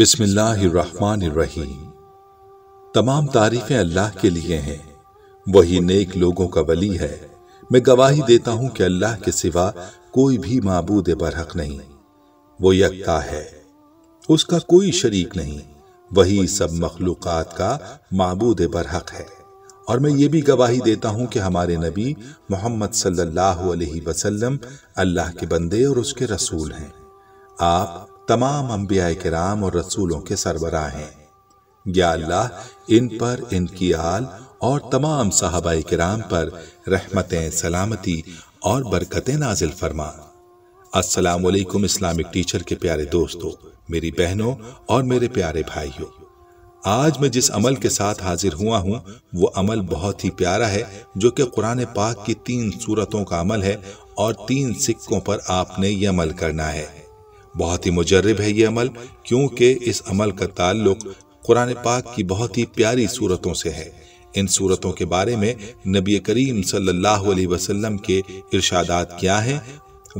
बिस्मिल्लाहिर्रहमानिर्रहीम तमाम तारीफें अल्लाह के लिए हैं वही नेक लोगों का वली है मैं गवाही देता हूं कि अल्लाह के सिवा कोई भी मबूद बरहक नहीं वो यकता है उसका कोई शरीक नहीं वही सब मखलूक़ का मबूद बरहक है और मैं ये भी गवाही देता हूँ कि हमारे नबी मोहम्मद सल्लल्लाहु अलैहि वसल्लम अल्लाह के बंदे और उसके रसूल हैं आप तमाम अम्बिया कराम और रसूलों के सरबरा हैं या अल्लाह इन पर इनकी आल और तमाम साहबा कराम पर रहमतें सलामती और बरकतें नाजिल फरमा असलकुम इस्लामिक टीचर के प्यारे दोस्तों मेरी बहनों और मेरे प्यारे भाइयों आज मैं जिस अमल के साथ हाजिर हुआ हूँ वो अमल बहुत ही प्यारा है जो कि कुरान पाक की तीन सूरतों का अमल है और तीन सिक्कों पर आपने ये अमल करना है बहुत ही मुजरब है ये अमल क्योंकि इस अमल का ताल्लुक कुरान पाक की बहुत ही प्यारी सूरतों से है इन सूरतों के बारे में नबी करीम सल्लल्लाहु अलैहि वसल्लम के इरशादात क्या हैं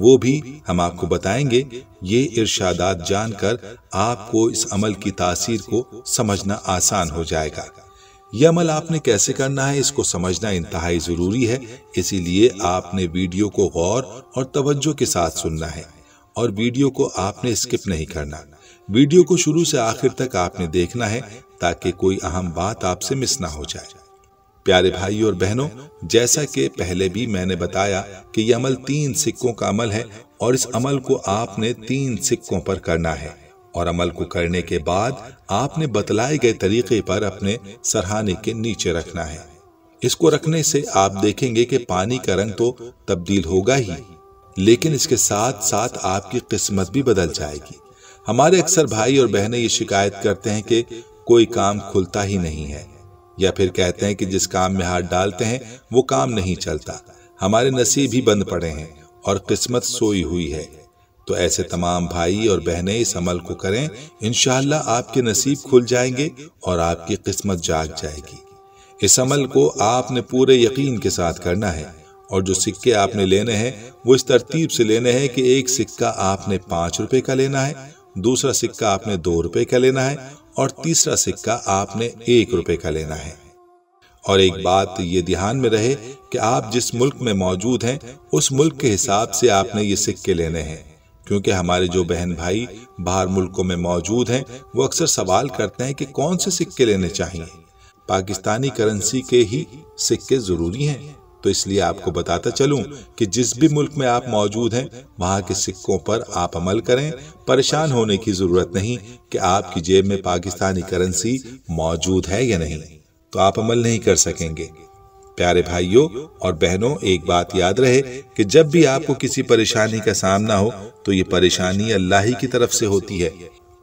वो भी हम आपको बताएंगे ये इरशादात जानकर आपको इस अमल की तासीर को समझना आसान हो जाएगा यह अमल आपने कैसे करना है इसको समझना इंतहाई ज़रूरी है इसीलिए आपने वीडियो को गौर और तवज्जो के साथ सुनना है और वीडियो को आपने स्किप नहीं करना वीडियो को शुरू से आखिर तक आपने देखना है ताकि कोई अहम बात आपसे मिस ना हो जाए प्यारे भाई और बहनों जैसा कि पहले भी मैंने बताया कि यह अमल तीन सिक्कों का अमल है और इस अमल को आपने तीन सिक्कों पर करना है और अमल को करने के बाद आपने बतलाए गए तरीके पर अपने सरहाने के नीचे रखना है इसको रखने से आप देखेंगे कि पानी का रंग तो तब्दील होगा ही लेकिन इसके साथ साथ आपकी किस्मत भी बदल जाएगी हमारे अक्सर भाई और बहनें ये शिकायत करते हैं कि कोई काम खुलता ही नहीं है या फिर कहते हैं कि जिस काम में हाथ डालते हैं वो काम नहीं चलता हमारे नसीब ही बंद पड़े हैं और किस्मत सोई हुई है तो ऐसे तमाम भाई और बहनें इस अमल को करें इन आपके नसीब खुल जाएंगे और आपकी किस्मत जाग जाएगी इस अमल को आपने पूरे यकीन के साथ करना है और जो सिक्के आपने लेने हैं वो इस तरतीब से लेने हैं कि एक सिक्का आपने पाँच रुपये का लेना है दूसरा सिक्का आपने दो रुपये का लेना है और तीसरा सिक्का आपने एक रुपये का लेना है और एक बात ये ध्यान में रहे कि आप जिस मुल्क में मौजूद हैं उस मुल्क के हिसाब से आपने ये सिक्के लेने हैं क्योंकि हमारे जो बहन भाई बाहर मुल्कों में मौजूद हैं वो अक्सर सवाल करते हैं कि कौन से सिक्के लेने चाहिए पाकिस्तानी करेंसी के ही सिक्के ज़रूरी हैं तो इसलिए आपको बताता चलूं कि जिस भी मुल्क में आप मौजूद हैं वहां के सिक्कों पर आप अमल करें परेशान होने की जरूरत नहीं कि आपकी जेब में पाकिस्तानी करेंसी मौजूद है या नहीं तो आप अमल नहीं कर सकेंगे प्यारे भाइयों और बहनों एक बात याद रहे कि जब भी आपको किसी परेशानी का सामना हो तो ये परेशानी अल्लाह ही की तरफ से होती है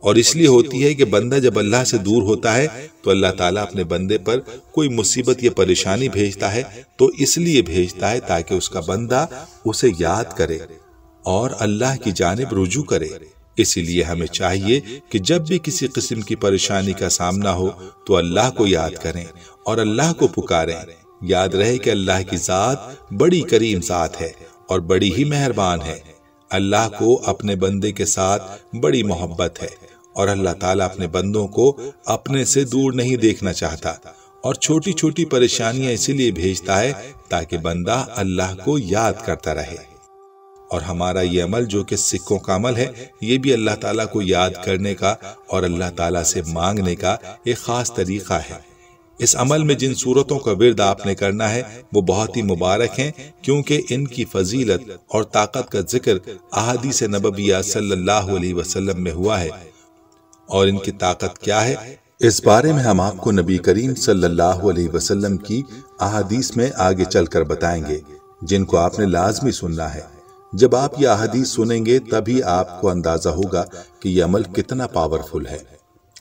और इसलिए होती है कि बंदा जब अल्लाह से दूर होता है तो अल्लाह ताला अपने बंदे पर कोई मुसीबत या परेशानी भेजता है तो इसलिए भेजता है ताकि उसका बंदा उसे याद करे और अल्लाह की जानब रुजू करे इसीलिए हमें चाहिए कि जब भी किसी किस्म की परेशानी का सामना हो तो अल्लाह को याद करें और अल्लाह को पुकारें याद रहे कि अल्लाह की ज़ात बड़ी करीम ज़ात है और बड़ी ही मेहरबान है अल्लाह को अपने बंदे के साथ बड़ी मोहब्बत है और अल्लाह ताला अपने बंदों को अपने से दूर नहीं देखना चाहता और छोटी छोटी परेशानियां इसीलिए भेजता है ताकि बंदा अल्लाह को याद करता रहे और हमारा ये अमल जो कि सिक्कों का अमल है ये भी अल्लाह ताला को याद करने का और अल्लाह ताला से मांगने का एक ख़ास तरीक़ा है इस अमल में जिन सूरतों का विरद आपने करना है वो बहुत ही मुबारक हैं क्योंकि इनकी फजीलत और ताकत का जिक्र अहदी से नबबिया सल्लल्लाहु अलैहि वसल्लम में हुआ है और इनकी ताकत क्या है इस बारे में हम आपको नबी करीम सल्लल्लाहु अलैहि वसल्लम की अहादीस में आगे चलकर बताएंगे जिनको आपने लाजमी सुनना है जब आप ये अहादीस सुनेंगे तभी आपको अंदाजा होगा कि यह अमल कितना पावरफुल है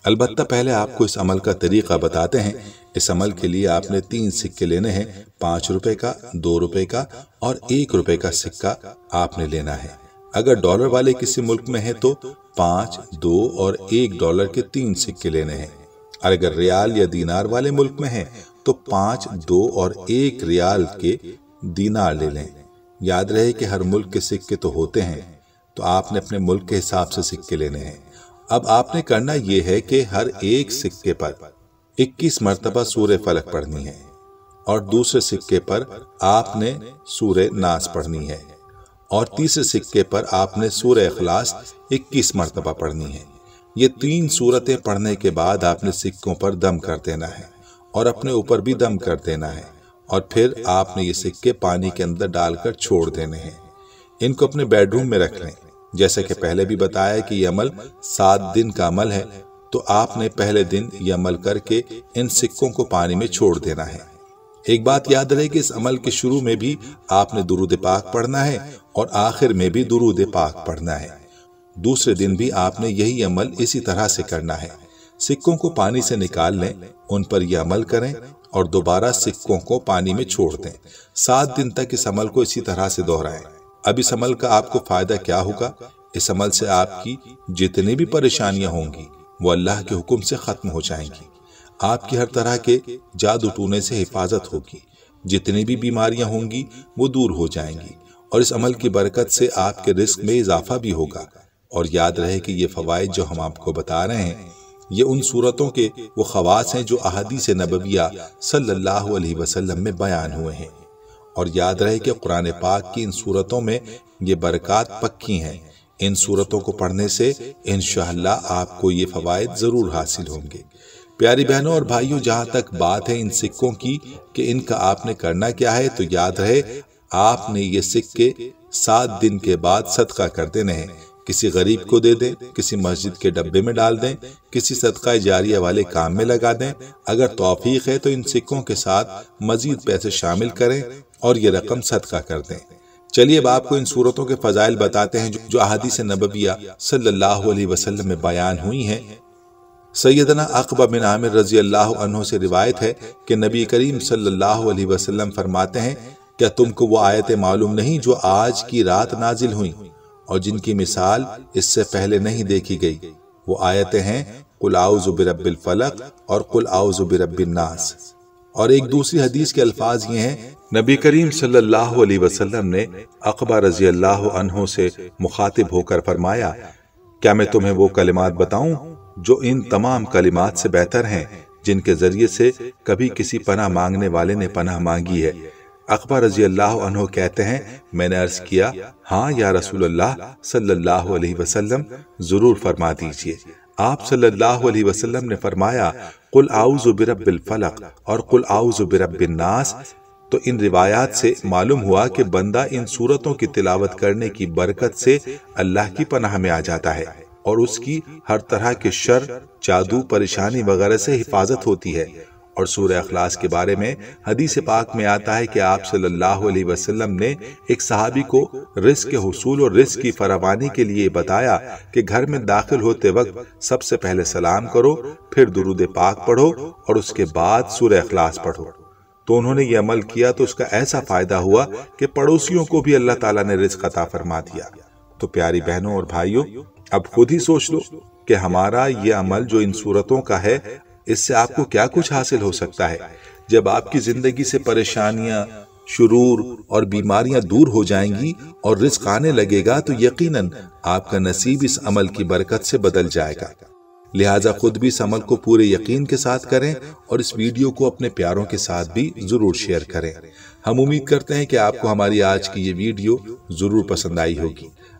अलबत्त पहले आपको इस अमल का तरीका बताते हैं इस अमल के लिए आपने तीन सिक्के लेने हैं पाँच रुपए का दो रुपए का और एक रुपए का सिक्का आपने लेना है अगर डॉलर वाले किसी मुल्क में है तो पांच दो और एक डॉलर के तीन सिक्के लेने हैं और अगर रियाल या दीनार वाले मुल्क में हैं तो पांच दो और एक रियाल के दीनार ले लें याद रहे कि हर मुल्क के सिक्के तो होते हैं तो आपने अपने मुल्क के हिसाब से सिक्के लेने हैं अब आपने करना यह है कि हर एक सिक्के पर 21 मरतबा सूर्य फलक पढ़नी है और दूसरे सिक्के पर आपने सूर्य नास पढ़नी है और तीसरे सिक्के पर आपने सूर अखलास इक्कीस मरतबा पढ़नी है ये तीन सूरतें पढ़ने के बाद आपने सिक्कों पर दम कर देना है और अपने ऊपर भी दम कर देना है और फिर आपने ये सिक्के पानी के अंदर डालकर छोड़ देने हैं इनको अपने बेडरूम में रख लें जैसे कि पहले भी बताया कि यह अमल सात दिन का अमल है तो आपने पहले दिन यह अमल करके इन सिक्कों को पानी में छोड़ देना है एक बात याद रहे कि इस अमल के शुरू में भी आपने दुरूद पाक पढ़ना है और आखिर में भी दुरूद पाक पढ़ना है दूसरे दिन भी आपने यही अमल इसी तरह से करना है सिक्कों को पानी से निकाल लें उन पर यह अमल करें और दोबारा सिक्कों को पानी में छोड़ दें सात दिन तक इस अमल को इसी तरह से दोहराएं अब इस अमल का आपको फायदा क्या होगा इस अमल से आपकी जितनी भी परेशानियां होंगी वो अल्लाह के हुक्म से खत्म हो जाएंगी आपकी हर तरह के जादू टूने से हिफाजत होगी जितनी भी बीमारियां होंगी वो दूर हो जाएंगी और इस अमल की बरकत से आपके रिस्क में इजाफा भी होगा और याद रहे कि ये फ़वाद जो हम आपको बता रहे हैं ये उन सूरतों के वो खवास हैं जो से नबविया सल्लल्लाहु अलैहि वसल्लम में बयान हुए हैं और याद रहे कि कुरान पाक की इन सूरतों में ये बरक़ात पक्की हैं इन सूरतों को पढ़ने से इन आपको ये फ़वाद ज़रूर हासिल होंगे प्यारी बहनों और भाइयों जहाँ तक बात है इन सिक्कों की कि इनका आपने करना क्या है तो याद रहे आपने ये सिक्के सात दिन के बाद सदका कर देने हैं किसी गरीब को दे दें किसी मस्जिद के डब्बे में डाल दें किसी सदका जारिया वाले काम में लगा दें अगर तोफीक है तो इन सिक्कों के साथ मजीद पैसे शामिल करें और ये रकम सदका कर दें चलिए अब आपको इन सूरतों के फजाइल बताते हैं जो अहादीस नबविया सल्लल्लाहु अलैहि वसल्लम में बयान हुई हैं सैदना अकबा बिन आमिर रजी अल्लाह से रिवायत है कि नबी करीम सल्लल्लाहु अलैहि वसल्लम फरमाते हैं क्या तुमको वो आयतें मालूम नहीं जो आज की रात नाजिल हुई और जिनकी मिसाल इससे पहले नहीं देखी गई वो आयतें हैं कुल आउज़ुबिरबिल फलक और कुल आउज़ुबिरबिन नास और एक दूसरी हदीस के अल्फाज ये हैं नबी करीम सल्लल्लाहु अलैहि वसल्लम ने अकबर रजी अल्लाह से मुखातिब होकर फरमाया क्या मैं तुम्हें वो कलिमात बताऊं जो इन तमाम कलिमात से बेहतर हैं जिनके जरिए से कभी किसी पना मांगने वाले ने पनाह मांगी है अकबर रजी अल्लाह कहते हैं मैंने अर्ज किया हाँ या रसूल अल्लाह सल्लल्लाहु अलैहि वसल्लम जरूर फरमा दीजिए आप सल्लल्लाहु अलैहि वसल्लम ने फरमाया कुल आउज़ु बिरब्बिल फलक और कुल आउज बिरब्बिन नास तो इन रिवायात से मालूम हुआ कि बंदा इन सूरतों की तिलावत करने की बरकत से अल्लाह की पनाह में आ जाता है और उसकी हर तरह के शर जादू परेशानी वगैरह से हिफाजत होती है और सूर्य अखलास के बारे में हदीस पाक में आता है कि आप सल्लल्लाहु अलैहि वसल्लम ने एक सहाबी को रिस्क के हसूल और रिस्क की फरावानी के लिए बताया कि घर में दाखिल होते वक्त सबसे पहले सलाम करो फिर दुरुद पाक पढ़ो और उसके बाद सूर्य अखलास पढ़ो तो उन्होंने ये अमल किया तो उसका ऐसा फायदा हुआ कि पड़ोसियों को भी अल्लाह ताला ने रिस्क अता फरमा दिया तो प्यारी बहनों और भाइयों अब खुद ही सोच लो कि हमारा ये अमल जो इन सूरतों का है इससे आपको क्या कुछ हासिल हो सकता है जब आपकी जिंदगी से परेशानियां शुरूर और बीमारियां दूर हो जाएंगी और रिस्क आने लगेगा तो यकीनन आपका नसीब इस अमल की बरकत से बदल जाएगा लिहाजा खुद भी इस अमल को पूरे यकीन के साथ करें और इस वीडियो को अपने प्यारों के साथ भी जरूर शेयर करें हम उम्मीद करते हैं कि आपको हमारी आज की ये वीडियो जरूर पसंद आई होगी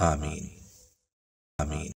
आमीन आमीन